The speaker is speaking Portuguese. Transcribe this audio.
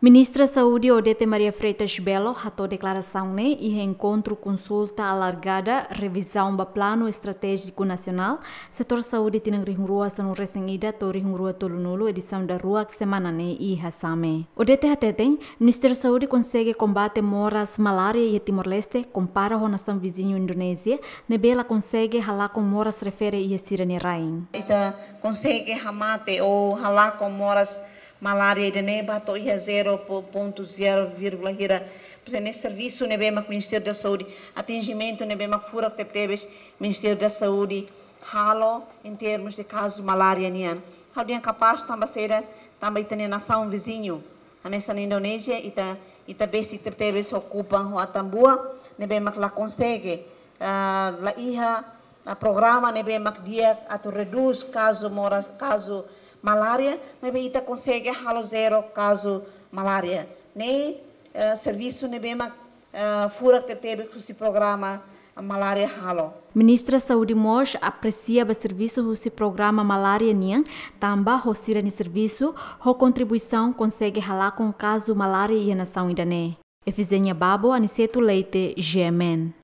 Ministra da Saúde, Odete Maria Freitas Belo, ratou declaração ne e encontro consulta alargada, revisão do Plano Estratégico Nacional, setor saúde tinha ringrua sanu recém-ida, to ringrua tolunulo, edição da rua semana né, e hasame. Odete Hatetem, Ministro da Saúde consegue combate moras, malária e Timor-Leste, compara com nação vizinho Indonésia, nebela consegue ralar com moras refere e a Sirene Rain. Ita consegue ramate ou ralar com moras malaria ne bato ia 0.0,0 ne serviço ne bem Ministério da Saúde atingimento ne bem fura teptebes Ministério da Saúde halo em termos de casos malária nian é capaz também será também tem nação vizinho anessa na Indonésia e tá e ta basic teptebes ocupam o atambua ne bem lá consegue ah, lá la iha ah, programa ne bem dia atu reduz caso mora caso malária, é mas ita então consegue halo zero caso malária. Nem uh, serviço nem bem uh, fura que teve com esse programa malária halo. Ministra Saúde Mosh aprecia o serviço do programa malária nian, tamba hosira ni serviço, ho contribuição consegue ralar com caso malária e nação idane. Efizenha Babo, Aniceto Leite, GMN.